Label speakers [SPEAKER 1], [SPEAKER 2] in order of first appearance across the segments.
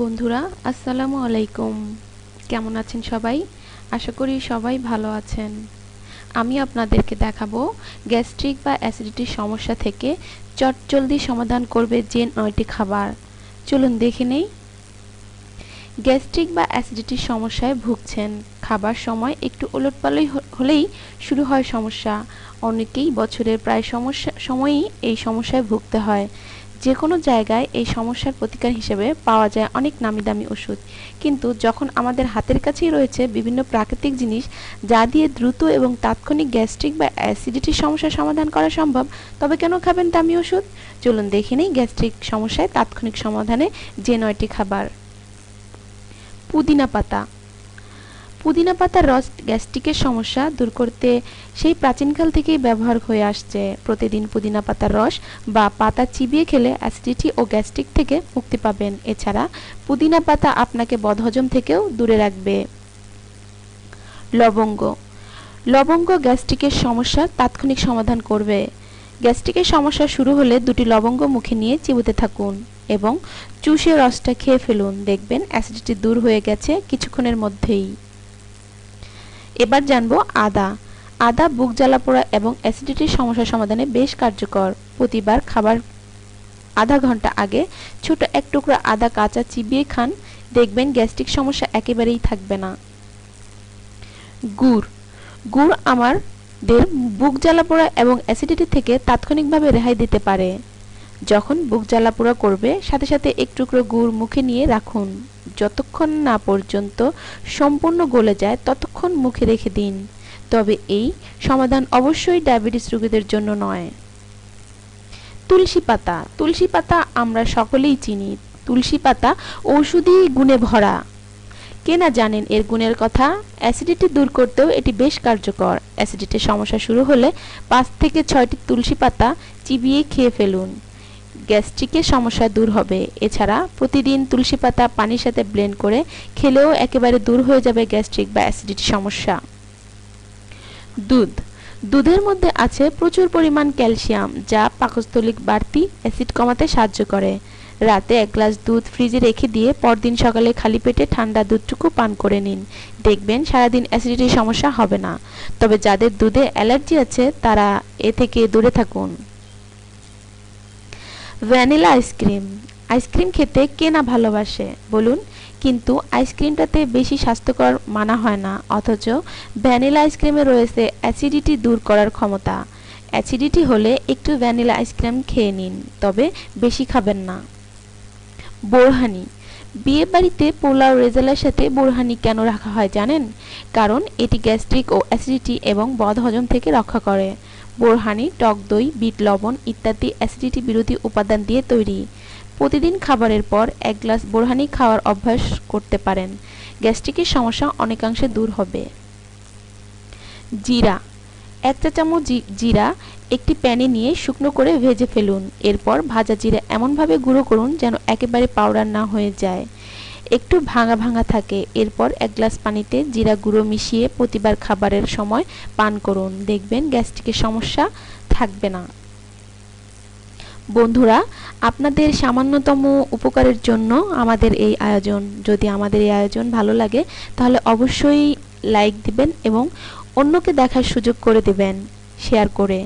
[SPEAKER 1] বন্ধুরা আসসালামু আলাইকুম কেমন আছেন সবাই আশা করি সবাই ভালো আছেন আমি আপনাদেরকে দেখাবো গ্যাস্ট্রিক বা অ্যাসিডিটির সমস্যা থেকে চটজলদি সমাধান করবে যে নয়টি খাবার চলুন দেখে নেই গ্যাস্ট্রিক বা অ্যাসিডিটির সমস্যায় ভুগছেন খাবার সময় একটু ওলটপালই হলেই শুরু হয় সমস্যা অনেকেই বছরের প্রায় সমস্যা সময়ই এই সমস্যায় ভুগতে হয় যে কোনো জায়গায় এই সমস্যার প্রতিকার হিসেবে পাওয়া যায় অনেক নামি দামি ওষুধ কিন্তু যখন আমাদের হাতের কাছেই রয়েছে বিভিন্ন প্রাকৃতিক জিনিস যা দিয়ে দ্রুত এবং তাৎক্ষণিক গ্যাস্ট্রিক বা অ্যাসিডিটির সমস্যার সমাধান করা সম্ভব তবে কেন খাবেন দামি ওষুধ চলুন দেখে নিই গ্যাস্ট্রিক সমস্যায় তাৎক্ষণিক সমাধানে যে নয়টি খাবার পুদিনা পাতা পুদিনা পাতার রস গ্যাস্ট্রিকের সমস্যা দূর করতে সেই প্রাচীনকাল থেকেই ব্যবহার হয়ে আসছে প্রতিদিন পুদিনা পাতার রস বা পাতা চিবিয়ে খেলে অ্যাসিডিটি ও গ্যাস্ট্রিক থেকে মুক্তি পাবেন এছাড়া পুদিনা পাতা আপনাকে বদহজম থেকেও দূরে রাখবে লবঙ্গ লবঙ্গ গ্যাস্ট্রিকের সমস্যা তাৎক্ষণিক সমাধান করবে গ্যাস্ট্রিকের সমস্যা শুরু হলে দুটি লবঙ্গ মুখে নিয়ে চিবুতে থাকুন এবং চুষে রসটা খেয়ে ফেলুন দেখবেন অ্যাসিডিটি দূর হয়ে গেছে কিছুক্ষণের মধ্যেই এবার জানবো আদা আদা বুক জ্বালা পোড়া এবং অ্যাসিডিটির সমস্যা সমাধানে বেশ কার্যকর প্রতিবার খাবার আধা ঘন্টা আগে ছোট এক টুকরা আদা কাঁচা চিবিয়ে খান দেখবেন গ্যাস্ট্রিক সমস্যা একেবারেই থাকবে না গুড় গুড় আমাদের বুক জ্বালা পোড়া এবং অ্যাসিডিটি থেকে তাৎক্ষণিকভাবে রেহাই দিতে পারে যখন বুক জ্বালা পোড়া করবে সাথে সাথে এক টুকরো গুড় মুখে নিয়ে রাখুন যতক্ষণ না পর্যন্ত সম্পূর্ণ গলে যায় ততক্ষণ মুখে রেখে দিন তবে এই সমাধান অবশ্যই ডায়াবেটিস রোগীদের জন্য নয় তুলসী পাতা তুলসী পাতা আমরা সকলেই চিনি তুলসী পাতা ঔষধি গুণে ভরা কে না জানেন এর গুণের কথা অ্যাসিডিটি দূর করতেও এটি বেশ কার্যকর অ্যাসিডিটির সমস্যা শুরু হলে পাঁচ থেকে ছয়টি তুলসী পাতা চিবিয়ে খেয়ে ফেলুন গ্যাস্ট্রিকের সমস্যা দূর হবে এছাড়া প্রতিদিন তুলসী পাতা পানির সাথে ব্লেন্ড করে খেলেও একেবারে দূর হয়ে যাবে গ্যাস্ট্রিক বা অ্যাসিডিটি সমস্যা দুধ দুধের মধ্যে আছে প্রচুর পরিমাণ ক্যালসিয়াম যা পাকস্থলিক বাড়তি অ্যাসিড কমাতে সাহায্য করে রাতে এক গ্লাস দুধ ফ্রিজে রেখে দিয়ে পরদিন সকালে খালি পেটে ঠান্ডা দুধটুকু পান করে নিন দেখবেন সারাদিন অ্যাসিডিটির সমস্যা হবে না তবে যাদের দুধে অ্যালার্জি আছে তারা এ থেকে দূরে থাকুন ভ্যানিলা আইসক্রিম আইসক্রিম খেতে কে না ভালোবাসে বলুন কিন্তু আইসক্রিমটাতে বেশি স্বাস্থ্যকর মানা হয় না অথচ ভ্যানিলা আইসক্রিমে রয়েছে অ্যাসিডিটি দূর করার ক্ষমতা অ্যাসিডিটি হলে একটু ভ্যানিলা আইসক্রিম খেয়ে নিন তবে বেশি খাবেন না বোরহানি বিয়ে বাড়িতে পোলাও রেজালার সাথে বোরহানি কেন রাখা হয় জানেন কারণ এটি গ্যাস্ট্রিক ও অ্যাসিডিটি এবং বদহজম থেকে রক্ষা করে বোরহানি টক দই বিট লবণ ইত্যাদি অ্যাসিডিটি বিরোধী উপাদান দিয়ে তৈরি প্রতিদিন খাবারের পর এক গ্লাস বোরহানি খাওয়ার অভ্যাস করতে পারেন গ্যাস্ট্রিকের সমস্যা অনেকাংশে দূর হবে জিরা এক চা চামচ জিরা একটি প্যানে নিয়ে শুকনো করে ভেজে ফেলুন এরপর ভাজা জিরা এমনভাবে গুঁড়ো করুন যেন একেবারে পাউডার না হয়ে যায় একটু ভাঙা ভাঙা থাকে এরপর এক গ্লাস পানিতে জিরা গুঁড়ো মিশিয়ে প্রতিবার খাবারের সময় পান করুন দেখবেন গ্যাস্ট্রিকের সমস্যা থাকবে না বন্ধুরা আপনাদের সামান্যতম উপকারের জন্য আমাদের এই আয়োজন যদি আমাদের এই আয়োজন ভালো লাগে তাহলে অবশ্যই লাইক দিবেন এবং অন্যকে দেখার সুযোগ করে দেবেন শেয়ার করে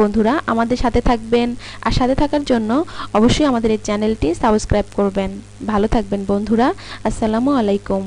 [SPEAKER 1] বন্ধুরা আমাদের সাথে থাকবেন আর সাথে থাকার জন্য অবশ্যই আমাদের এই চ্যানেলটি সাবস্ক্রাইব করবেন ভালো থাকবেন বন্ধুরা আসসালামু আলাইকুম